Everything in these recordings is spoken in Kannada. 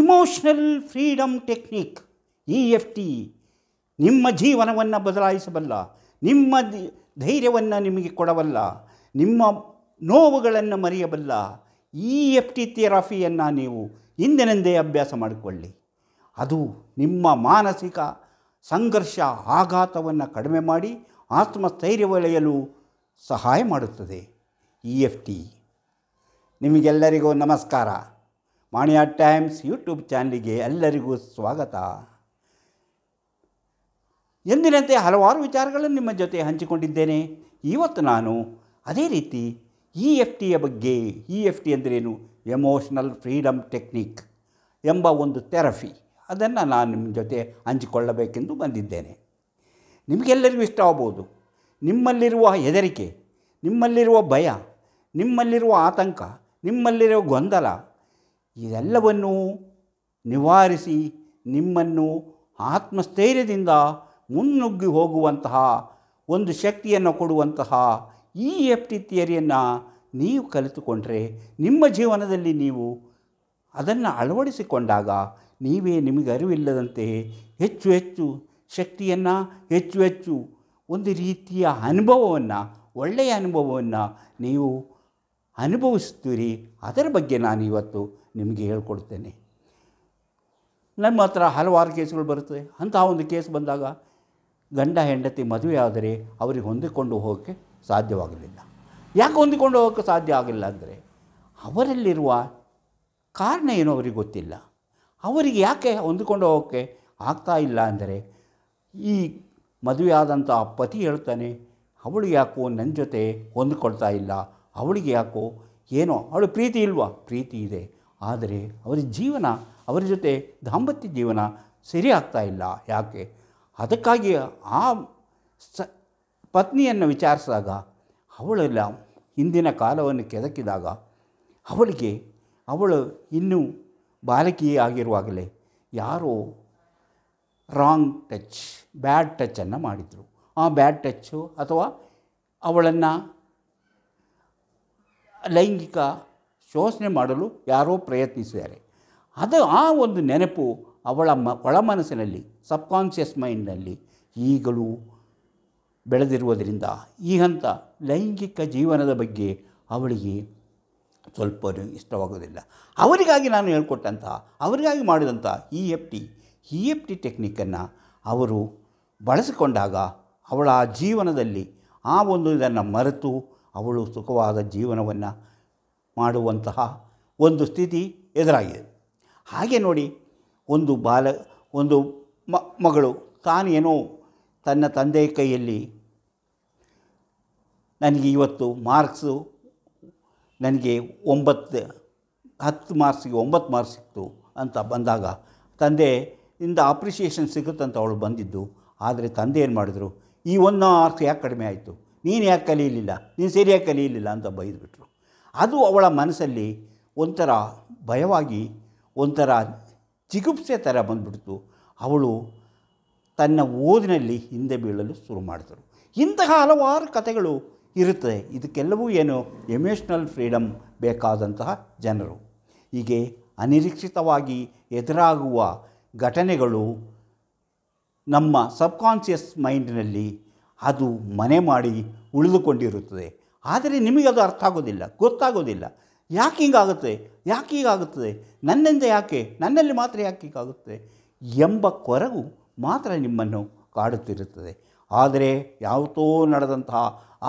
emotional freedom technique E F T ನಿಮ್ಮ ಜೀವನವನ್ನು ಬದಲಾಯಿಸಬಲ್ಲ ನಿಮ್ಮ ಧೈರ್ಯವನ್ನು ನಿಮಗೆ ಕೊಡಬಲ್ಲ ನಿಮ್ಮ ನೋವುಗಳನ್ನು ಮರೆಯಬಲ್ಲ ಇ e ಎಫ್ ಟಿ ಥೆರಪಿಯನ್ನು ನೀವು ಹಿಂದಿನಂದೇ ಅಭ್ಯಾಸ ಮಾಡಿಕೊಳ್ಳಿ ಅದು ನಿಮ್ಮ ಮಾನಸಿಕ ಸಂಘರ್ಷ ಆಘಾತವನ್ನು ಕಡಿಮೆ ಮಾಡಿ ಆತ್ಮಸ್ಥೈರ್ಯ ಒಳೆಯಲು ಸಹಾಯ ಮಾಡುತ್ತದೆ ಇ ಎಫ್ ಟಿ ನಿಮಗೆಲ್ಲರಿಗೂ ನಮಸ್ಕಾರ ಮಾಣಿಯಾ ಟೈಮ್ಸ್ ಯೂಟ್ಯೂಬ್ ಚಾನಲಿಗೆ ಎಲ್ಲರಿಗೂ ಸ್ವಾಗತ ಎಂದಿನಂತೆ ಹಲವಾರು ವಿಚಾರಗಳನ್ನು ನಿಮ್ಮ ಜೊತೆ ಹಂಚಿಕೊಂಡಿದ್ದೇನೆ ಇವತ್ತು ನಾನು ಅದೇ ರೀತಿ ಇ ಎಫ್ ಟಿಯ ಬಗ್ಗೆ ಇ ಎಫ್ ಟಿ ಅಂದ್ರೇನು ಎಮೋಷ್ನಲ್ ಫ್ರೀಡಮ್ ಟೆಕ್ನಿಕ್ ಎಂಬ ಒಂದು ಥೆರಫಿ ಅದನ್ನು ನಾನು ನಿಮ್ಮ ಜೊತೆ ಹಂಚಿಕೊಳ್ಳಬೇಕೆಂದು ಬಂದಿದ್ದೇನೆ ನಿಮಗೆಲ್ಲರಿಗೂ ಇಷ್ಟ ಆಗ್ಬೋದು ನಿಮ್ಮಲ್ಲಿರುವ ಹೆದರಿಕೆ ನಿಮ್ಮಲ್ಲಿರುವ ಭಯ ನಿಮ್ಮಲ್ಲಿರುವ ಆತಂಕ ನಿಮ್ಮಲ್ಲಿರುವ ಗೊಂದಲ ಇದೆಲ್ಲವನ್ನೂ ನಿವಾರಿಸಿ ನಿಮ್ಮನ್ನು ಆತ್ಮಸ್ಥೈರ್ಯದಿಂದ ಮುನ್ನುಗ್ಗಿ ಹೋಗುವಂತಹ ಒಂದು ಶಕ್ತಿಯನ್ನು ಕೊಡುವಂತಹ ಈ ಎಫ್ ಟಿ ಥಿಯರಿಯನ್ನು ನೀವು ಕಲಿತುಕೊಂಡ್ರೆ ನಿಮ್ಮ ಜೀವನದಲ್ಲಿ ನೀವು ಅದನ್ನು ಅಳವಡಿಸಿಕೊಂಡಾಗ ನೀವೇ ನಿಮಗೆ ಅರಿವಿಲ್ಲದಂತೆ ಹೆಚ್ಚು ಹೆಚ್ಚು ಶಕ್ತಿಯನ್ನು ಹೆಚ್ಚು ಹೆಚ್ಚು ಒಂದು ರೀತಿಯ ಅನುಭವವನ್ನು ಒಳ್ಳೆಯ ಅನುಭವವನ್ನು ನೀವು ಅನುಭವಿಸ್ತೀರಿ ಅದರ ಬಗ್ಗೆ ನಾನು ಇವತ್ತು ನಿಮಗೆ ಹೇಳ್ಕೊಡ್ತೇನೆ ನಮ್ಮ ಹತ್ರ ಹಲವಾರು ಕೇಸ್ಗಳು ಬರುತ್ತವೆ ಅಂತಹ ಒಂದು ಕೇಸ್ ಬಂದಾಗ ಗಂಡ ಹೆಂಡತಿ ಮದುವೆ ಆದರೆ ಅವರಿಗೆ ಹೊಂದಿಕೊಂಡು ಹೋಗೋಕ್ಕೆ ಸಾಧ್ಯವಾಗಲಿಲ್ಲ ಯಾಕೆ ಹೊಂದಿಕೊಂಡು ಹೋಗೋಕ್ಕೆ ಸಾಧ್ಯ ಆಗಿಲ್ಲ ಅಂದರೆ ಅವರಲ್ಲಿರುವ ಕಾರಣ ಏನು ಅವರಿಗೆ ಗೊತ್ತಿಲ್ಲ ಅವರಿಗೆ ಯಾಕೆ ಹೊಂದಿಕೊಂಡು ಹೋಗೋಕ್ಕೆ ಆಗ್ತಾ ಇಲ್ಲ ಅಂದರೆ ಈ ಆದಂಥ ಪತಿ ಹೇಳ್ತಾನೆ ಅವಳಿಗೆ ಯಾಕೋ ನನ್ನ ಜೊತೆ ಹೊಂದಿಕೊಳ್ತಾ ಇಲ್ಲ ಅವಳಿಗೆ ಯಾಕೋ ಏನೋ ಅವಳು ಪ್ರೀತಿ ಇಲ್ವಾ ಪ್ರೀತಿ ಇದೆ ಆದರೆ ಅವರ ಜೀವನ ಅವರ ಜೊತೆ ದಾಂಪತ್ಯ ಜೀವನ ಸರಿ ಆಗ್ತಾ ಇಲ್ಲ ಯಾಕೆ ಅದಕ್ಕಾಗಿ ಆ ಸ ಪತ್ನಿಯನ್ನು ವಿಚಾರಿಸಿದಾಗ ಅವಳೆಲ್ಲ ಹಿಂದಿನ ಕಾಲವನ್ನು ಕೆದಕಿದಾಗ ಅವಳಿಗೆ ಅವಳು ಇನ್ನೂ ಬಾಲಕಿಯೇ ಆಗಿರುವಾಗಲೇ ಯಾರೋ ರಾಂಗ್ ಟಚ್ ಬ್ಯಾಡ್ ಟಚನ್ನು ಮಾಡಿದರು ಆ ಬ್ಯಾಡ್ ಟಚ್ಚು ಅಥವಾ ಅವಳನ್ನು ಲೈಂಗಿಕ ಶೋಷಣೆ ಮಾಡಲು ಯಾರೋ ಪ್ರಯತ್ನಿಸಿದ್ದಾರೆ ಅದು ಆ ಒಂದು ನೆನಪು ಅವಳ ಮ ಒಳ ಮನಸ್ಸಿನಲ್ಲಿ ಸಬ್ಕಾನ್ಷಿಯಸ್ ಮೈಂಡ್ನಲ್ಲಿ ಈಗಲೂ ಬೆಳೆದಿರುವುದರಿಂದ ಈ ಹಂತ ಲೈಂಗಿಕ ಜೀವನದ ಬಗ್ಗೆ ಅವಳಿಗೆ ಸ್ವಲ್ಪ ಇಷ್ಟವಾಗೋದಿಲ್ಲ ಅವರಿಗಾಗಿ ನಾನು ಹೇಳ್ಕೊಟ್ಟಂತಹ ಅವರಿಗಾಗಿ ಮಾಡಿದಂಥ E F T E F T ಟೆಕ್ನಿಕ್ಕನ್ನು ಅವರು ಬಳಸಿಕೊಂಡಾಗ ಅವಳ ಜೀವನದಲ್ಲಿ ಆ ಒಂದು ಇದನ್ನು ಮರೆತು ಅವಳು ಸುಖವಾದ ಜೀವನವನ್ನು ಮಾಡುವಂತಹ ಒಂದು ಸ್ಥಿತಿ ಎದುರಾಗಿದೆ ಹಾಗೆ ನೋಡಿ ಒಂದು ಬಾಲ ಒಂದು ಮಗಳು ತಾನೇನೋ ತನ್ನ ತಂದೆ ಕೈಯಲ್ಲಿ ನನಗೆ ಇವತ್ತು ಮಾರ್ಕ್ಸು ನನಗೆ ಒಂಬತ್ತು ಹತ್ತು ಮಾರ್ಕ್ಸಿಗೆ ಒಂಬತ್ತು ಮಾರ್ಕ್ಸ್ ಸಿಕ್ತು ಅಂತ ಬಂದಾಗ ತಂದೆಯಿಂದ ಅಪ್ರಿಷಿಯೇಷನ್ ಸಿಗುತ್ತಂತ ಅವಳು ಬಂದಿದ್ದು ಆದರೆ ತಂದೆ ಏನು ಮಾಡಿದ್ರು ಈ ಒಂದು ಮಾರ್ಕ್ಸ್ ಯಾಕೆ ಕಡಿಮೆ ಆಯಿತು ನೀನು ಯಾಕೆ ಕಲಿಯಲಿಲ್ಲ ನೀನು ಸರಿಯಾಗಿ ಕಲಿಯಲಿಲ್ಲ ಅಂತ ಬೈದುಬಿಟ್ರು ಅದು ಅವಳ ಮನಸ್ಸಲ್ಲಿ ಒಂಥರ ಭಯವಾಗಿ ಒಂಥರ ಚಿಗುಪ್ಸೆ ಥರ ಬಂದುಬಿಡ್ತು ಅವಳು ತನ್ನ ಓದಿನಲ್ಲಿ ಹಿಂದೆ ಬೀಳಲು ಶುರು ಮಾಡಿದರು ಇಂತಹ ಹಲವಾರು ಕಥೆಗಳು ಇರುತ್ತದೆ ಇದಕ್ಕೆಲ್ಲವೂ ಏನು ಎಮೋಷ್ನಲ್ ಫ್ರೀಡಮ್ ಬೇಕಾದಂತಹ ಜನರು ಹೀಗೆ ಅನಿರೀಕ್ಷಿತವಾಗಿ ಎದುರಾಗುವ ಘಟನೆಗಳು ನಮ್ಮ ಸಬ್ಕಾನ್ಷಿಯಸ್ ಮೈಂಡ್ನಲ್ಲಿ ಅದು ಮನೆ ಮಾಡಿ ಉಳಿದುಕೊಂಡಿರುತ್ತದೆ ಆದರೆ ನಿಮಗೆ ಅದು ಅರ್ಥ ಆಗೋದಿಲ್ಲ ಗೊತ್ತಾಗೋದಿಲ್ಲ ಯಾಕೆ ಹೀಗಾಗುತ್ತೆ ಯಾಕೆ ಹೀಗಾಗುತ್ತದೆ ನನ್ನಿಂದ ಯಾಕೆ ನನ್ನಲ್ಲಿ ಮಾತ್ರ ಯಾಕೆ ಹೀಗಾಗುತ್ತೆ ಎಂಬ ಕೊರಗು ಮಾತ್ರ ನಿಮ್ಮನ್ನು ಕಾಡುತ್ತಿರುತ್ತದೆ ಆದರೆ ಯಾವತ್ತೋ ನಡೆದಂತಹ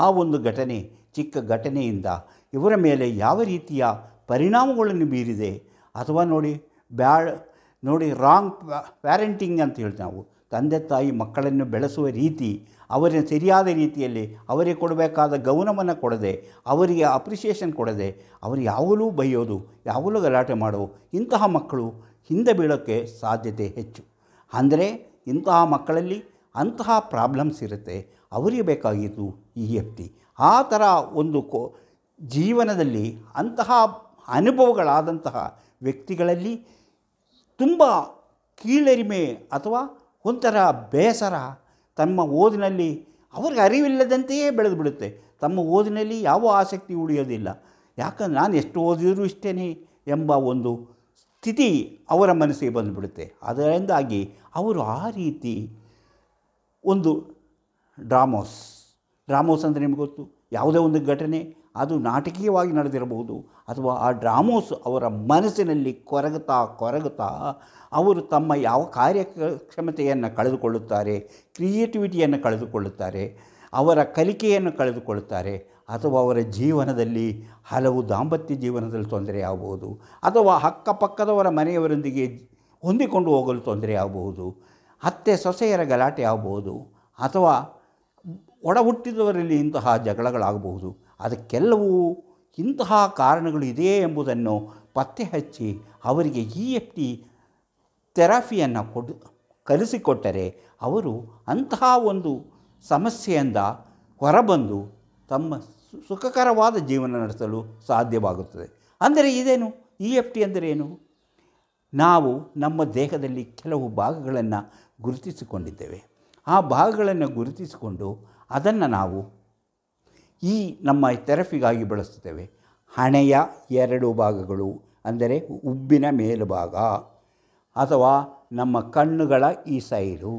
ಆ ಒಂದು ಘಟನೆ ಚಿಕ್ಕ ಘಟನೆಯಿಂದ ಇವರ ಮೇಲೆ ಯಾವ ರೀತಿಯ ಪರಿಣಾಮಗಳನ್ನು ಬೀರಿದೆ ಅಥವಾ ನೋಡಿ ಬ್ಯಾಡ್ ನೋಡಿ ರಾಂಗ್ ಪ್ಯಾರೆಂಟಿಂಗ್ ಅಂತ ಹೇಳ್ತೀವಿ ನಾವು ತಂದೆ ತಾಯಿ ಮಕ್ಕಳನ್ನು ಬೆಳೆಸುವ ರೀತಿ ಅವರ ಸರಿಯಾದ ರೀತಿಯಲ್ಲಿ ಅವರಿಗೆ ಕೊಡಬೇಕಾದ ಗೌನವನ್ನು ಕೊಡದೆ ಅವರಿಗೆ ಅಪ್ರಿಷಿಯೇಷನ್ ಕೊಡದೆ ಅವರು ಯಾವಾಗಲೂ ಬೈಯೋದು ಯಾವಾಗಲೂ ಗಲಾಟೆ ಮಾಡೋ ಇಂತಹ ಮಕ್ಕಳು ಹಿಂದೆ ಬೀಳೋಕ್ಕೆ ಸಾಧ್ಯತೆ ಹೆಚ್ಚು ಅಂದರೆ ಇಂತಹ ಮಕ್ಕಳಲ್ಲಿ ಅಂತಹ ಪ್ರಾಬ್ಲಮ್ಸ್ ಇರುತ್ತೆ ಅವರಿಗೆ ಬೇಕಾಗಿದ್ದು ಈ ವ್ಯಕ್ತಿ ಆ ಥರ ಒಂದು ಕೋ ಜೀವನದಲ್ಲಿ ಅಂತಹ ಅನುಭವಗಳಾದಂತಹ ವ್ಯಕ್ತಿಗಳಲ್ಲಿ ತುಂಬ ಕೀಳರಿಮೆ ಅಥವಾ ಒಂಥರ ಬೇಸರ ತಮ್ಮ ಓದಿನಲ್ಲಿ ಅವ್ರಿಗೆ ಅರಿವಿಲ್ಲದಂತೆಯೇ ಬೆಳೆದು ಬಿಡುತ್ತೆ ತಮ್ಮ ಓದಿನಲ್ಲಿ ಯಾವ ಆಸಕ್ತಿ ಉಳಿಯೋದಿಲ್ಲ ಯಾಕಂದ್ರೆ ನಾನು ಎಷ್ಟು ಓದಿದರೂ ಇಷ್ಟೇ ಎಂಬ ಒಂದು ಸ್ಥಿತಿ ಅವರ ಮನಸ್ಸಿಗೆ ಬಂದುಬಿಡುತ್ತೆ ಅದರಿಂದಾಗಿ ಅವರು ಆ ರೀತಿ ಒಂದು ಡ್ರಾಮೋಸ್ ಡ್ರಾಮೋಸ್ ಅಂದರೆ ನಿಮ್ಗೆ ಗೊತ್ತು ಯಾವುದೇ ಒಂದು ಘಟನೆ ಅದು ನಾಟಕೀಯವಾಗಿ ನಡೆದಿರಬಹುದು ಅಥವಾ ಆ ಡ್ರಾಮೋಸ್ ಅವರ ಮನಸ್ಸಿನಲ್ಲಿ ಕೊರಗುತ್ತಾ ಕೊರಗುತ್ತಾ ಅವರು ತಮ್ಮ ಯಾವ ಕಾರ್ಯಕ್ಷಮತೆಯನ್ನು ಕಳೆದುಕೊಳ್ಳುತ್ತಾರೆ ಕ್ರಿಯೇಟಿವಿಟಿಯನ್ನು ಕಳೆದುಕೊಳ್ಳುತ್ತಾರೆ ಅವರ ಕಲಿಕೆಯನ್ನು ಕಳೆದುಕೊಳ್ಳುತ್ತಾರೆ ಅಥವಾ ಅವರ ಜೀವನದಲ್ಲಿ ಹಲವು ದಾಂಪತ್ಯ ಜೀವನದಲ್ಲಿ ತೊಂದರೆ ಆಗಬಹುದು ಅಥವಾ ಅಕ್ಕಪಕ್ಕದವರ ಮನೆಯವರೊಂದಿಗೆ ಹೊಂದಿಕೊಂಡು ಹೋಗಲು ತೊಂದರೆ ಆಗಬಹುದು ಅತ್ತೆ ಸೊಸೆಯರ ಗಲಾಟೆ ಆಗಬಹುದು ಅಥವಾ ಒಡಹುಟ್ಟಿದವರಲ್ಲಿ ಇಂತಹ ಜಗಳಗಳಾಗಬಹುದು ಅದಕ್ಕೆಲ್ಲವೂ ಇಂತಹ ಕಾರಣಗಳು ಇದೆಯೇ ಎಂಬುದನ್ನು ಪತ್ತೆ ಹಚ್ಚಿ ಅವರಿಗೆ ಇ ಎಫ್ ಟಿ ಥೆರಪಿಯನ್ನು ಕೊಡು ಕಲಿಸಿಕೊಟ್ಟರೆ ಅವರು ಅಂತಹ ಒಂದು ಸಮಸ್ಯೆಯಿಂದ ಹೊರಬಂದು ತಮ್ಮ ಸುಖಕರವಾದ ಜೀವನ ನಡೆಸಲು ಸಾಧ್ಯವಾಗುತ್ತದೆ ಅಂದರೆ ಇದೇನು ಇ ಎಫ್ ಟಿ ಅಂದರೇನು ನಾವು ನಮ್ಮ ದೇಹದಲ್ಲಿ ಕೆಲವು ಭಾಗಗಳನ್ನು ಗುರುತಿಸಿಕೊಂಡಿದ್ದೇವೆ ಆ ಭಾಗಗಳನ್ನು ಗುರುತಿಸಿಕೊಂಡು ಅದನ್ನು ನಾವು ಈ ನಮ್ಮ ತೆರಪಿಗಾಗಿ ಬಳಸುತ್ತೇವೆ ಹಣೆಯ ಎರಡು ಭಾಗಗಳು ಅಂದರೆ ಉಬ್ಬಿನ ಮೇಲುಭಾಗ ಅಥವಾ ನಮ್ಮ ಕಣ್ಣುಗಳ ಈ ಸೈಡು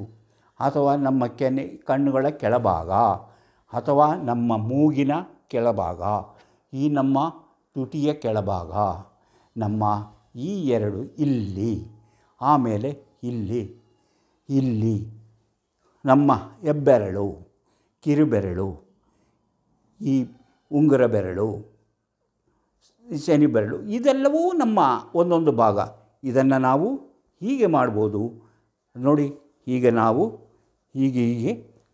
ಅಥವಾ ನಮ್ಮ ಕೆನೆ ಕಣ್ಣುಗಳ ಕೆಳಭಾಗ ಅಥವಾ ನಮ್ಮ ಮೂಗಿನ ಕೆಳಭಾಗ ಈ ನಮ್ಮ ತುಟಿಯ ಕೆಳಭಾಗ ನಮ್ಮ ಈ ಎರಡು ಇಲ್ಲಿ ಆಮೇಲೆ ಇಲ್ಲಿ ಇಲ್ಲಿ ನಮ್ಮ ಹೆಬ್ಬೆರಳು ಕಿರುಬೆರಳು ಈ ಉಂಗುರ ಬೆರಳು ಶನಿ ಬೆರಳು ಇದೆಲ್ಲವೂ ನಮ್ಮ ಒಂದೊಂದು ಭಾಗ ಇದನ್ನು ನಾವು ಹೀಗೆ ಮಾಡ್ಬೋದು ನೋಡಿ ಹೀಗೆ ನಾವು ಹೀಗೆ ಹೀಗೆ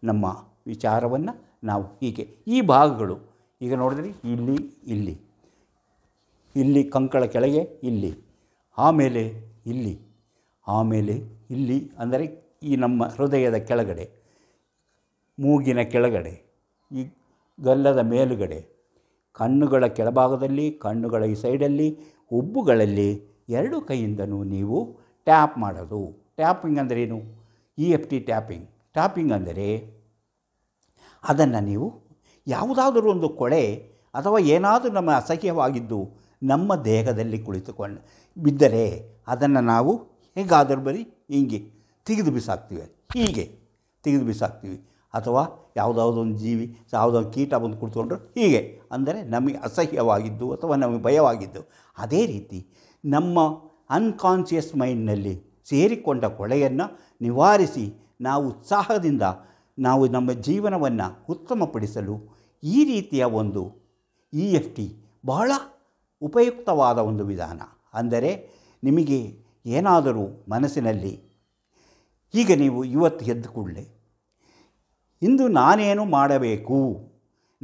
ನಮ್ಮ ವಿಚಾರವನ್ನು ನಾವು ಹೀಗೆ ಈ ಭಾಗಗಳು ಈಗ ನೋಡಿದ್ರಿ ಇಲ್ಲಿ ಇಲ್ಲಿ ಇಲ್ಲಿ ಕಂಕಳ ಕೆಳಗೆ ಇಲ್ಲಿ ಆಮೇಲೆ ಇಲ್ಲಿ ಆಮೇಲೆ ಇಲ್ಲಿ ಅಂದರೆ ಈ ನಮ್ಮ ಹೃದಯದ ಕೆಳಗಡೆ ಮೂಗಿನ ಕೆಳಗಡೆ ಈ ಗಲ್ಲದ ಮೇಲುಗಡೆ ಕಣ್ಣುಗಳ ಕೆಳಭಾಗದಲ್ಲಿ ಕಣ್ಣುಗಳ ಈ ಸೈಡಲ್ಲಿ ಉಬ್ಬುಗಳಲ್ಲಿ ಎರಡು ಕೈಯಿಂದನೂ ನೀವು ಟ್ಯಾಪ್ ಮಾಡೋದು ಟ್ಯಾಪಿಂಗ್ ಅಂದರೇನು E e F T tapping tapping ಅಂದರೆ ಅದನ್ನು ನೀವು ಯಾವುದಾದರೂ ಒಂದು ಕೊಳೆ ಅಥವಾ ಏನಾದರೂ ನಮ್ಮ ಅಸಹ್ಯವಾಗಿದ್ದು ನಮ್ಮ ದೇಹದಲ್ಲಿ ಕುಳಿತುಕೊಂಡು ಬಿದ್ದರೆ ಅದನ್ನು ನಾವು ಹೇಗಾದರೂ ಬರೀ ಹಿಂಗೆ ತೆಗೆದು ಬಿಸಾಕ್ತೀವಿ ಹೀಗೆ ತೆಗೆದು ಬಿಸಾಕ್ತೀವಿ ಅಥವಾ ಯಾವುದಾವುದೊಂದು ಜೀವಿ ಯಾವುದೊಂದು ಕೀಟ ಬಂದು ಕುಳಿತುಕೊಂಡ್ರು ಹೀಗೆ ಅಂದರೆ ನಮಗೆ ಅಸಹ್ಯವಾಗಿದ್ದು ಅಥವಾ ನಮಗೆ ಭಯವಾಗಿದ್ದು ಅದೇ ರೀತಿ ನಮ್ಮ ಅನ್ಕಾನ್ಶಿಯಸ್ ಮೈಂಡ್ನಲ್ಲಿ ಸೇರಿಕೊಂಡ ಕೊಳೆಯನ್ನು ನಿವಾರಿಸಿ ನಾವು ಉತ್ಸಾಹದಿಂದ ನಾವು ನಮ್ಮ ಜೀವನವನ್ನು ಉತ್ತಮಪಡಿಸಲು ಈ ರೀತಿಯ ಒಂದು ಇ ಎಫ್ ಟಿ ಬಹಳ ಉಪಯುಕ್ತವಾದ ಒಂದು ವಿಧಾನ ಅಂದರೆ ನಿಮಗೆ ಏನಾದರೂ ಮನಸ್ಸಿನಲ್ಲಿ ಈಗ ನೀವು ಇವತ್ತು ಎದ್ದು ಕೂಡಲೇ ಇಂದು ನಾನೇನು ಮಾಡಬೇಕು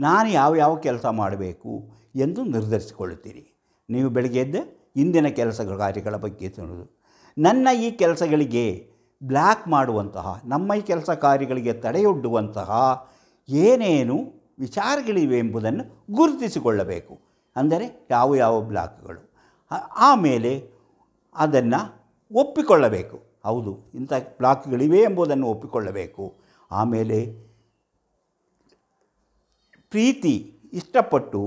ನಾನು ಯಾವ ಯಾವ ಕೆಲಸ ಮಾಡಬೇಕು ಎಂದು ನಿರ್ಧರಿಸಿಕೊಳ್ಳುತ್ತೀರಿ ನೀವು ಬೆಳಗ್ಗೆ ಎದ್ದು ಇಂದಿನ ಕೆಲಸಗಳ ಕಾರ್ಯಗಳ ಬಗ್ಗೆ ತಿಳಿದು ನನ್ನ ಈ ಕೆಲಸಗಳಿಗೆ ಬ್ಲ್ಯಾಕ್ ಮಾಡುವಂತಹ ನಮ್ಮ ಈ ಕೆಲಸ ಕಾರ್ಯಗಳಿಗೆ ತಡೆಯೊಡ್ಡುವಂತಹ ಏನೇನು ವಿಚಾರಗಳಿವೆ ಎಂಬುದನ್ನು ಗುರುತಿಸಿಕೊಳ್ಳಬೇಕು ಅಂದರೆ ಯಾವ ಯಾವ ಬ್ಲಾಕ್ಗಳು ಆಮೇಲೆ ಅದನ್ನು ಒಪ್ಪಿಕೊಳ್ಳಬೇಕು ಹೌದು ಇಂಥ ಬ್ಲಾಕ್ಗಳಿವೆ ಎಂಬುದನ್ನು ಒಪ್ಪಿಕೊಳ್ಳಬೇಕು ಆಮೇಲೆ ಪ್ರೀತಿ ಇಷ್ಟಪಟ್ಟು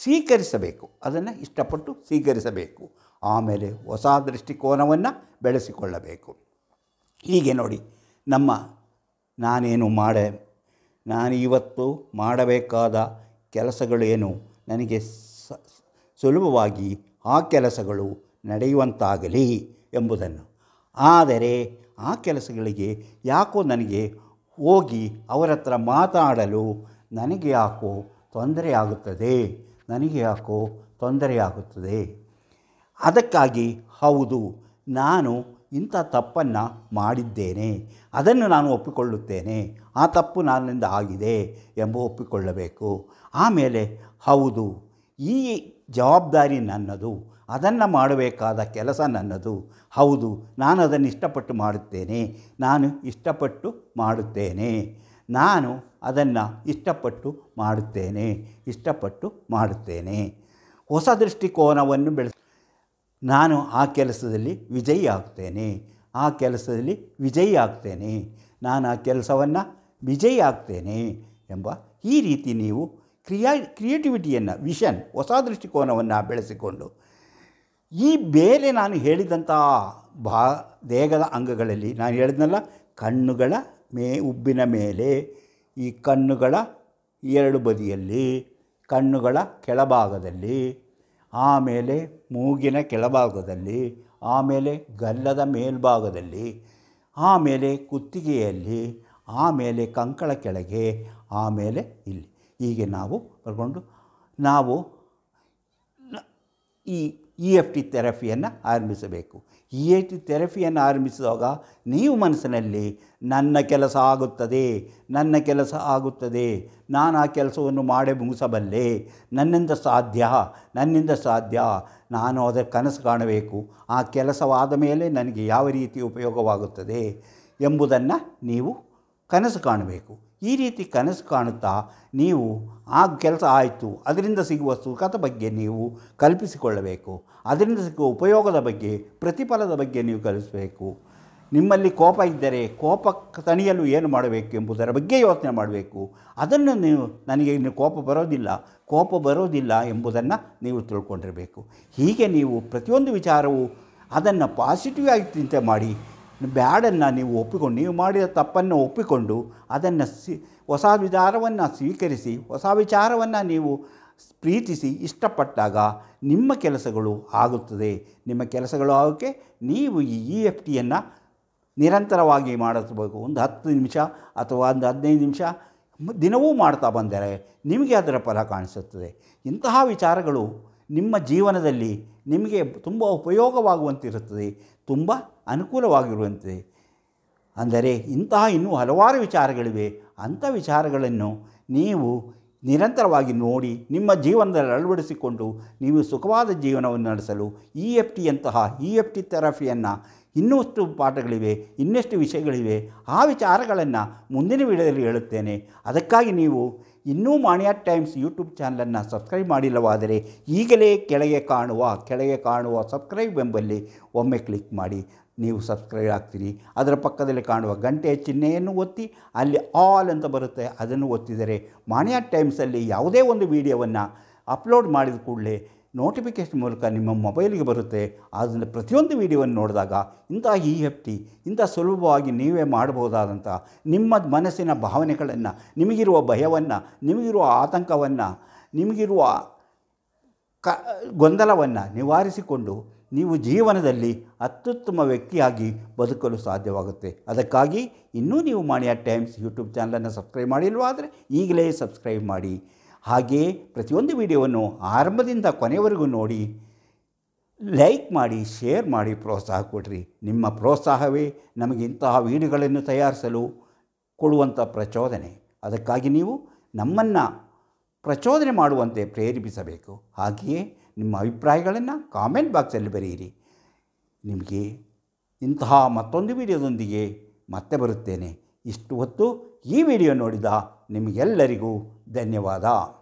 ಸ್ವೀಕರಿಸಬೇಕು ಅದನ್ನು ಇಷ್ಟಪಟ್ಟು ಸ್ವೀಕರಿಸಬೇಕು ಆಮೇಲೆ ಹೊಸ ದೃಷ್ಟಿಕೋನವನ್ನು ಬೆಳೆಸಿಕೊಳ್ಳಬೇಕು ಹೀಗೆ ನೋಡಿ ನಮ್ಮ ನಾನೇನು ಮಾಡ ನಾನು ಇವತ್ತು ಮಾಡಬೇಕಾದ ಕೆಲಸಗಳೇನು ನನಗೆ ಸುಲಭವಾಗಿ ಆ ಕೆಲಸಗಳು ನಡೆಯುವಂತಾಗಲಿ ಎಂಬುದನ್ನು ಆದರೆ ಆ ಕೆಲಸಗಳಿಗೆ ಯಾಕೋ ನನಗೆ ಹೋಗಿ ಅವರತ್ರ ಮಾತಾಡಲು ನನಗೆ ಯಾಕೋ ತೊಂದರೆಯಾಗುತ್ತದೆ ನನಗೆ ಯಾಕೋ ತೊಂದರೆಯಾಗುತ್ತದೆ ಅದಕ್ಕಾಗಿ ಹೌದು ನಾನು ಇಂಥ ತಪ್ಪನ್ನು ಮಾಡಿದ್ದೇನೆ ಅದನ್ನು ನಾನು ಒಪ್ಪಿಕೊಳ್ಳುತ್ತೇನೆ ಆ ತಪ್ಪು ನನ್ನಿಂದ ಆಗಿದೆ ಎಂಬ ಒಪ್ಪಿಕೊಳ್ಳಬೇಕು ಆಮೇಲೆ ಹೌದು ಈ ಜವಾಬ್ದಾರಿ ನನ್ನದು ಅದನ್ನು ಮಾಡಬೇಕಾದ ಕೆಲಸ ನನ್ನದು ಹೌದು ನಾನು ಅದನ್ನು ಇಷ್ಟಪಟ್ಟು ಮಾಡುತ್ತೇನೆ ನಾನು ಇಷ್ಟಪಟ್ಟು ಮಾಡುತ್ತೇನೆ ನಾನು ಅದನ್ನು ಇಷ್ಟಪಟ್ಟು ಮಾಡುತ್ತೇನೆ ಇಷ್ಟಪಟ್ಟು ಮಾಡುತ್ತೇನೆ ಹೊಸ ದೃಷ್ಟಿಕೋನವನ್ನು ಬೆಳೆಸ ನಾನು ಆ ಕೆಲಸದಲ್ಲಿ ವಿಜಯಿ ಆಗ್ತೇನೆ ಆ ಕೆಲಸದಲ್ಲಿ ವಿಜಯಿ ಆಗ್ತೇನೆ ನಾನು ಆ ಕೆಲಸವನ್ನು ವಿಜಯಿ ಆಗ್ತೇನೆ ಎಂಬ ಈ ರೀತಿ ನೀವು ಕ್ರಿಯಾ ಕ್ರಿಯೇಟಿವಿಟಿಯನ್ನು ವಿಷನ್ ಹೊಸ ದೃಷ್ಟಿಕೋನವನ್ನು ಬೆಳೆಸಿಕೊಂಡು ಈ ಬೇರೆ ನಾನು ಹೇಳಿದಂಥ ಭಾ ದೇಹದ ಅಂಗಗಳಲ್ಲಿ ನಾನು ಹೇಳಿದ್ನಲ್ಲ ಕಣ್ಣುಗಳ ಮೇ ಉಬ್ಬಿನ ಮೇಲೆ ಈ ಕಣ್ಣುಗಳ ಎರಡು ಬದಿಯಲ್ಲಿ ಕಣ್ಣುಗಳ ಕೆಳಭಾಗದಲ್ಲಿ ಆಮೇಲೆ ಮೂಗಿನ ಕೆಳಭಾಗದಲ್ಲಿ ಆಮೇಲೆ ಗಲ್ಲದ ಮೇಲ್ಭಾಗದಲ್ಲಿ ಆಮೇಲೆ ಕುತ್ತಿಗೆಯಲ್ಲಿ ಆಮೇಲೆ ಕಂಕಳ ಕೆಳಗೆ ಆಮೇಲೆ ಇಲ್ಲಿ ಹೀಗೆ ನಾವು ಬರ್ಕೊಂಡು ನಾವು ಈ ಇ ಎಫ್ ಟಿ ಥೆರಪಿಯನ್ನು ಆರಂಭಿಸಬೇಕು ಇ ಎಫ್ ಟಿ ಥೆರಪಿಯನ್ನು ಆರಂಭಿಸಿದಾಗ ನೀವು ಮನಸ್ಸಿನಲ್ಲಿ ನನ್ನ ಕೆಲಸ ಆಗುತ್ತದೆ ನನ್ನ ಕೆಲಸ ಆಗುತ್ತದೆ ನಾನು ಆ ಕೆಲಸವನ್ನು ಮಾಡೇ ಮುಗಿಸಬಲ್ಲೆ ನನ್ನಿಂದ ಸಾಧ್ಯ ನನ್ನಿಂದ ಸಾಧ್ಯ ನಾನು ಅದರ ಕನಸು ಕಾಣಬೇಕು ಆ ಕೆಲಸವಾದ ಮೇಲೆ ನನಗೆ ಯಾವ ರೀತಿ ಉಪಯೋಗವಾಗುತ್ತದೆ ಎಂಬುದನ್ನು ನೀವು ಕನಸು ಕಾಣಬೇಕು ಈ ರೀತಿ ಕನಸು ಕಾಣುತ್ತಾ ನೀವು ಆ ಕೆಲಸ ಆಯಿತು ಅದರಿಂದ ಸಿಗುವ ಸುಖದ ಬಗ್ಗೆ ನೀವು ಕಲ್ಪಿಸಿಕೊಳ್ಳಬೇಕು ಅದರಿಂದ ಸಿಗುವ ಉಪಯೋಗದ ಬಗ್ಗೆ ಪ್ರತಿಫಲದ ಬಗ್ಗೆ ನೀವು ಕಲಿಸಬೇಕು ನಿಮ್ಮಲ್ಲಿ ಕೋಪ ಇದ್ದರೆ ಕೋಪ ತಣಿಯಲು ಏನು ಮಾಡಬೇಕು ಎಂಬುದರ ಬಗ್ಗೆ ಯೋಚನೆ ಮಾಡಬೇಕು ಅದನ್ನು ನೀವು ನನಗೆ ಇನ್ನು ಕೋಪ ಬರೋದಿಲ್ಲ ಕೋಪ ಬರೋದಿಲ್ಲ ಎಂಬುದನ್ನು ನೀವು ತಿಳ್ಕೊಂಡಿರಬೇಕು ಹೀಗೆ ನೀವು ಪ್ರತಿಯೊಂದು ವಿಚಾರವು ಅದನ್ನು ಪಾಸಿಟಿವ್ ಆಗಿ ಚಿಂತೆ ಮಾಡಿ ಬ್ಯಾಡನ್ನು ನೀವು ಒಪ್ಪಿಕೊಂಡು ನೀವು ಮಾಡಿದ ತಪ್ಪನ್ನು ಒಪ್ಪಿಕೊಂಡು ಅದನ್ನು ಸಿ ಹೊಸ ವಿಚಾರವನ್ನು ಸ್ವೀಕರಿಸಿ ಹೊಸ ವಿಚಾರವನ್ನು ನೀವು ಪ್ರೀತಿಸಿ ಇಷ್ಟಪಟ್ಟಾಗ ನಿಮ್ಮ ಕೆಲಸಗಳು ಆಗುತ್ತದೆ ನಿಮ್ಮ ಕೆಲಸಗಳು ಆಗೋಕ್ಕೆ ನೀವು ಈ ಇ e ಎಫ್ ಟಿಯನ್ನು ನಿರಂತರವಾಗಿ ಮಾಡಬೇಕು ಒಂದು ಹತ್ತು ನಿಮಿಷ ಅಥವಾ ಒಂದು ಹದಿನೈದು ನಿಮಿಷ ದಿನವೂ ಮಾಡ್ತಾ ಬಂದರೆ ನಿಮಗೆ ಅದರ ಫಲ ಕಾಣಿಸುತ್ತದೆ ಇಂತಹ ವಿಚಾರಗಳು ನಿಮ್ಮ ಜೀವನದಲ್ಲಿ ನಿಮಗೆ ತುಂಬ ಉಪಯೋಗವಾಗುವಂತಿರುತ್ತದೆ ತುಂಬ ಅನುಕೂಲವಾಗಿರುವಂತಿದೆ ಅಂದರೆ ಇಂತಹ ಇನ್ನೂ ಹಲವಾರು ವಿಚಾರಗಳಿವೆ ಅಂಥ ವಿಚಾರಗಳನ್ನು ನೀವು ನಿರಂತರವಾಗಿ ನೋಡಿ ನಿಮ್ಮ ಜೀವನದಲ್ಲಿ ಅಳವಡಿಸಿಕೊಂಡು ನೀವು ಸುಖವಾದ ಜೀವನವನ್ನು ನಡೆಸಲು ಇ ಎಫ್ ಟಿ ಅಂತಹ ಇ ಎಫ್ ಟಿ ಥೆರಪಿಯನ್ನು ಇನ್ನಷ್ಟು ಪಾಠಗಳಿವೆ ಇನ್ನಷ್ಟು ವಿಷಯಗಳಿವೆ ಆ ವಿಚಾರಗಳನ್ನು ಮುಂದಿನ ವಿಡಿಯೋದಲ್ಲಿ ಹೇಳುತ್ತೇನೆ ಅದಕ್ಕಾಗಿ ನೀವು ಇನ್ನೂ ಮಾಣಿಯಾ ಟೈಮ್ಸ್ ಯೂಟ್ಯೂಬ್ ಚಾನಲನ್ನು ಸಬ್ಸ್ಕ್ರೈಬ್ ಮಾಡಿಲ್ಲವಾದರೆ ಈಗಲೇ ಕೆಳಗೆ ಕಾಣುವ ಕೆಳಗೆ ಕಾಣುವ ಸಬ್ಸ್ಕ್ರೈಬ್ ಎಂಬಲ್ಲಿ ಒಮ್ಮೆ ಕ್ಲಿಕ್ ಮಾಡಿ ನೀವು ಸಬ್ಸ್ಕ್ರೈಬ್ ಆಗ್ತೀರಿ ಅದರ ಪಕ್ಕದಲ್ಲಿ ಕಾಣುವ ಗಂಟೆಯ ಚಿಹ್ನೆಯನ್ನು ಒತ್ತಿ ಅಲ್ಲಿ ಆಲ್ ಅಂತ ಬರುತ್ತೆ ಅದನ್ನು ಒತ್ತಿದರೆ ಮಾಣಿಯಾ ಟೈಮ್ಸಲ್ಲಿ ಯಾವುದೇ ಒಂದು ವಿಡಿಯೋವನ್ನು ಅಪ್ಲೋಡ್ ಮಾಡಿದ ಕೂಡಲೇ ನೋಟಿಫಿಕೇಷನ್ ಮೂಲಕ ನಿಮ್ಮ ಮೊಬೈಲ್ಗೆ ಬರುತ್ತೆ ಆದ್ದರಿಂದ ಪ್ರತಿಯೊಂದು ವಿಡಿಯೋವನ್ನು ನೋಡಿದಾಗ ಇಂಥ ಈ ಎಫ್ ಇಂಥ ಸುಲಭವಾಗಿ ನೀವೇ ಮಾಡಬಹುದಾದಂಥ ನಿಮ್ಮ ಮನಸ್ಸಿನ ಭಾವನೆಗಳನ್ನು ನಿಮಗಿರುವ ಭಯವನ್ನು ನಿಮಗಿರುವ ಆತಂಕವನ್ನು ನಿಮಗಿರುವ ಕ ಗೊಂದಲವನ್ನು ನಿವಾರಿಸಿಕೊಂಡು ನೀವು ಜೀವನದಲ್ಲಿ ಅತ್ಯುತ್ತಮ ವ್ಯಕ್ತಿಯಾಗಿ ಬದುಕಲು ಸಾಧ್ಯವಾಗುತ್ತೆ ಅದಕ್ಕಾಗಿ ಇನ್ನೂ ನೀವು ಮಾಣಿಯ ಟೈಮ್ಸ್ ಯೂಟ್ಯೂಬ್ ಚಾನಲನ್ನು ಸಬ್ಸ್ಕ್ರೈಬ್ ಮಾಡಿಲ್ವಾದರೆ ಈಗಲೇ ಸಬ್ಸ್ಕ್ರೈಬ್ ಮಾಡಿ ಹಾಗೆಯೇ ಪ್ರತಿಯೊಂದು ವಿಡಿಯೋವನ್ನು ಆರಂಭದಿಂದ ಕೊನೆವರೆಗೂ ನೋಡಿ ಲೈಕ್ ಮಾಡಿ ಶೇರ್ ಮಾಡಿ ಪ್ರೋತ್ಸಾಹ ಕೊಡಿರಿ ನಿಮ್ಮ ಪ್ರೋತ್ಸಾಹವೇ ನಮಗೆ ಇಂತಹ ವಿಡಿಯೋಗಳನ್ನು ತಯಾರಿಸಲು ಕೊಡುವಂಥ ಪ್ರಚೋದನೆ ಅದಕ್ಕಾಗಿ ನೀವು ನಮ್ಮನ್ನು ಪ್ರಚೋದನೆ ಮಾಡುವಂತೆ ಪ್ರೇರೇಪಿಸಬೇಕು ಹಾಗೆಯೇ ನಿಮ್ಮ ಅಭಿಪ್ರಾಯಗಳನ್ನು ಕಾಮೆಂಟ್ ಬಾಕ್ಸಲ್ಲಿ ಬರೆಯಿರಿ ನಿಮಗೆ ಇಂತಹ ಮತ್ತೊಂದು ವಿಡಿಯೋದೊಂದಿಗೆ ಮತ್ತೆ ಬರುತ್ತೇನೆ ಇಷ್ಟು ಹೊತ್ತು ಈ ವಿಡಿಯೋ ನೋಡಿದ ನಿಮಗೆಲ್ಲರಿಗೂ ಧನ್ಯವಾದ